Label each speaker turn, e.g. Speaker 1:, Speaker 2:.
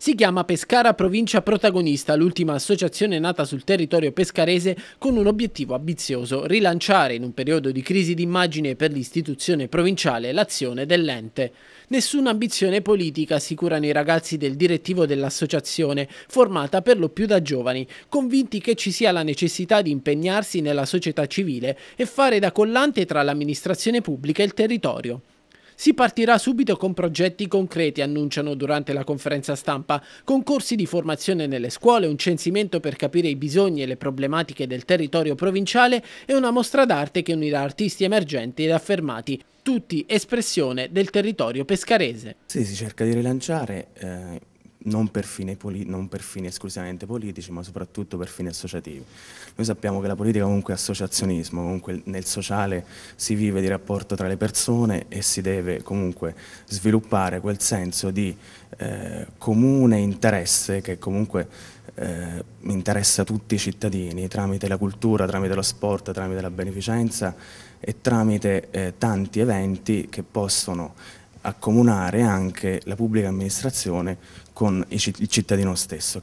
Speaker 1: Si chiama Pescara Provincia Protagonista, l'ultima associazione nata sul territorio pescarese con un obiettivo ambizioso, rilanciare in un periodo di crisi d'immagine per l'istituzione provinciale l'azione dell'ente. Nessuna ambizione politica assicurano i ragazzi del direttivo dell'associazione, formata per lo più da giovani, convinti che ci sia la necessità di impegnarsi nella società civile e fare da collante tra l'amministrazione pubblica e il territorio. Si partirà subito con progetti concreti, annunciano durante la conferenza stampa, con corsi di formazione nelle scuole, un censimento per capire i bisogni e le problematiche del territorio provinciale e una mostra d'arte che unirà artisti emergenti ed affermati, tutti espressione del territorio pescarese.
Speaker 2: Sì, si cerca di rilanciare eh, non per, non per, fini esclusivamente politici, ma soprattutto per fini associativi. Noi sappiamo che la politica comunque è associazionismo, comunque nel sociale si vive di rapporto tra le persone e si deve comunque sviluppare quel senso di eh, comune interesse che comunque eh, interessa tutti i cittadini tramite la cultura, tramite lo sport, tramite la beneficenza e tramite eh, tanti eventi che possono accomunare anche la pubblica amministrazione con il cittadino stesso.